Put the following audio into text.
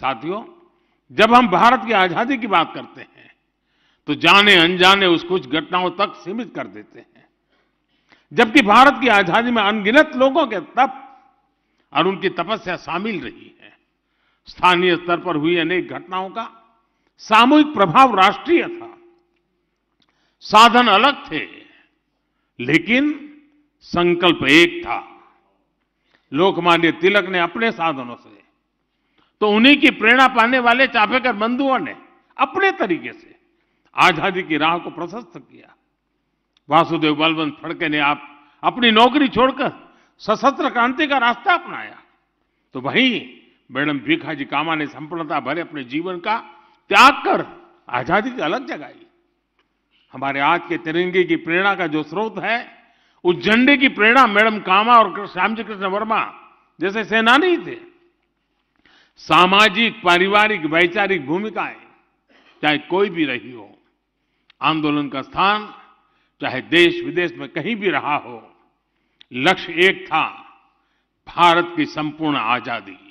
साथियों जब हम भारत की आजादी की बात करते हैं तो जाने अनजाने उस कुछ घटनाओं तक सीमित कर देते हैं जबकि भारत की आजादी में अनगिनत लोगों के तप और उनकी तपस्या शामिल रही है स्थानीय स्तर पर हुई अनेक घटनाओं का सामूहिक प्रभाव राष्ट्रीय था साधन अलग थे लेकिन संकल्प एक था लोकमान्य तिलक ने अपने साधनों से तो उन्हीं की प्रेरणा पाने वाले चापेकर बंधुओं ने अपने तरीके से आजादी की राह को प्रशस्त किया वासुदेव बलवंत फड़के ने आप अपनी नौकरी छोड़कर सशस्त्र क्रांति का रास्ता अपनाया तो वहीं मैडम भीखाजी कामा ने संपूर्णता भरे अपने जीवन का त्याग कर आजादी की अलग जगाई हमारे आज के तिरंगे की प्रेरणा का जो स्रोत है उस झंडे की प्रेरणा मैडम कामा और श्यामजी कृष्ण वर्मा जैसे सेनानी थे सामाजिक पारिवारिक वैचारिक भूमिकाएं चाहे कोई भी रही हो आंदोलन का स्थान चाहे देश विदेश में कहीं भी रहा हो लक्ष्य एक था भारत की संपूर्ण आजादी